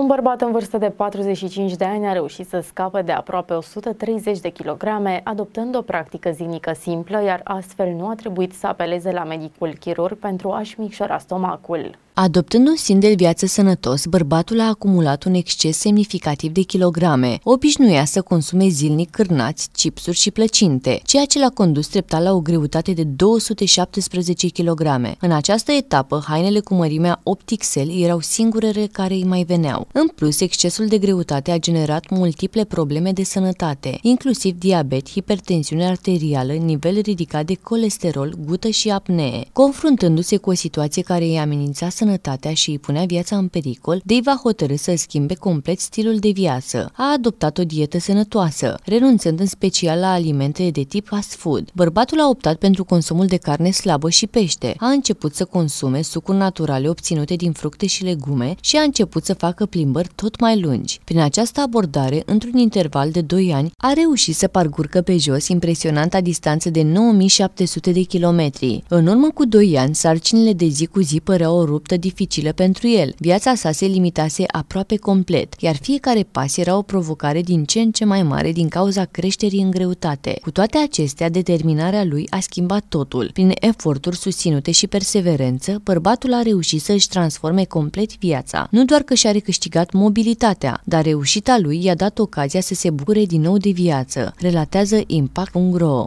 Un bărbat în vârstă de 45 de ani a reușit să scape de aproape 130 de kilograme, adoptând o practică zilnică simplă, iar astfel nu a trebuit să apeleze la medicul chirurg pentru a-și micșora stomacul. Adoptând un stil de viață sănătos, bărbatul a acumulat un exces semnificativ de kilograme. Obișnuia să consume zilnic cârnați, chipsuri și plăcinte, ceea ce l-a condus treptat la o greutate de 217 kilograme. În această etapă, hainele cu mărimea 8 xl erau singurele care îi mai veneau. În plus, excesul de greutate a generat multiple probleme de sănătate, inclusiv diabet, hipertensiune arterială, nivel ridicat de colesterol, gută și apnee. Confruntându-se cu o situație care îi amenința sănătatea și îi punea viața în pericol, Dave a hotărât să schimbe complet stilul de viață. A adoptat o dietă sănătoasă, renunțând în special la alimente de tip fast food. Bărbatul a optat pentru consumul de carne slabă și pește. A început să consume sucuri naturale obținute din fructe și legume și a început să facă plimbări tot mai lungi. Prin această abordare, într-un interval de 2 ani, a reușit să parcurgă pe jos impresionanta distanță de 9700 de kilometri. În urmă cu 2 ani, sarcinile de zi cu zi păreau o ruptă dificilă pentru el. Viața sa se limitase aproape complet, iar fiecare pas era o provocare din ce în ce mai mare din cauza creșterii în greutate. Cu toate acestea, determinarea lui a schimbat totul. Prin eforturi susținute și perseverență, bărbatul a reușit să-și transforme complet viața. Nu doar că și-a recâștigat câștigat mobilitatea, dar reușita lui i-a dat ocazia să se bucure din nou de viață, relatează Impact.ro.